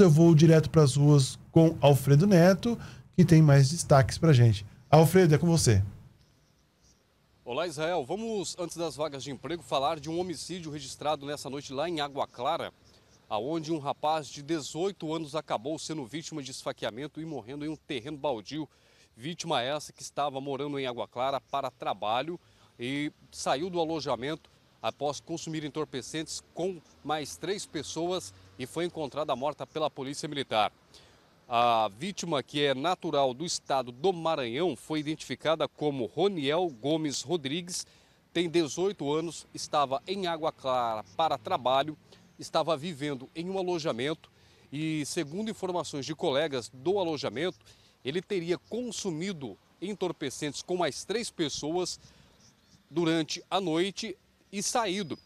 eu vou direto para as ruas com Alfredo Neto, que tem mais destaques para a gente. Alfredo, é com você. Olá, Israel. Vamos, antes das vagas de emprego, falar de um homicídio registrado nessa noite lá em Água Clara, aonde um rapaz de 18 anos acabou sendo vítima de esfaqueamento e morrendo em um terreno baldio. Vítima essa que estava morando em Água Clara para trabalho e saiu do alojamento após consumir entorpecentes com mais três pessoas e foi encontrada morta pela Polícia Militar. A vítima, que é natural do estado do Maranhão, foi identificada como Roniel Gomes Rodrigues, tem 18 anos, estava em Água Clara para trabalho, estava vivendo em um alojamento e, segundo informações de colegas do alojamento, ele teria consumido entorpecentes com mais três pessoas durante a noite e saído.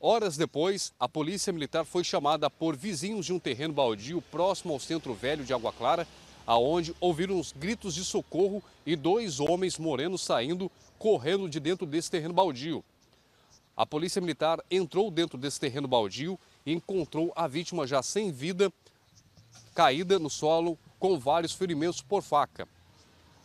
Horas depois, a polícia militar foi chamada por vizinhos de um terreno baldio próximo ao centro velho de Água Clara, aonde ouviram os gritos de socorro e dois homens morenos saindo, correndo de dentro desse terreno baldio. A polícia militar entrou dentro desse terreno baldio e encontrou a vítima já sem vida, caída no solo, com vários ferimentos por faca.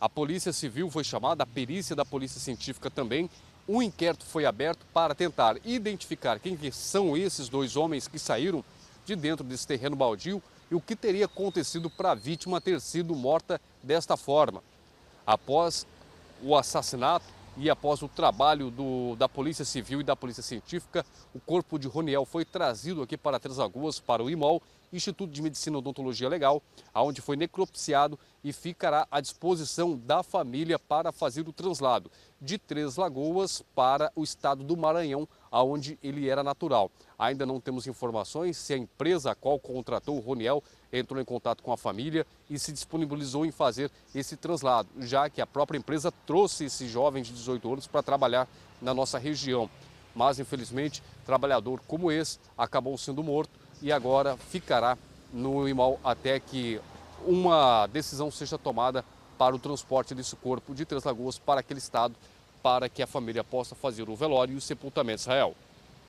A Polícia Civil foi chamada, a perícia da Polícia Científica também. Um inquérito foi aberto para tentar identificar quem são esses dois homens que saíram de dentro desse terreno baldio e o que teria acontecido para a vítima ter sido morta desta forma. Após o assassinato e após o trabalho do, da Polícia Civil e da Polícia Científica, o corpo de Roniel foi trazido aqui para Três Lagoas, para o IMOL, Instituto de Medicina e Odontologia Legal, aonde foi necropsiado e ficará à disposição da família para fazer o translado de Três Lagoas para o estado do Maranhão, aonde ele era natural. Ainda não temos informações se a empresa a qual contratou o Roniel entrou em contato com a família e se disponibilizou em fazer esse translado, já que a própria empresa trouxe esse jovem de 18 anos para trabalhar na nossa região. Mas, infelizmente, trabalhador como esse acabou sendo morto e agora ficará no imóvel até que uma decisão seja tomada para o transporte desse corpo de Três Lagoas para aquele estado, para que a família possa fazer o velório e o sepultamento. Israel.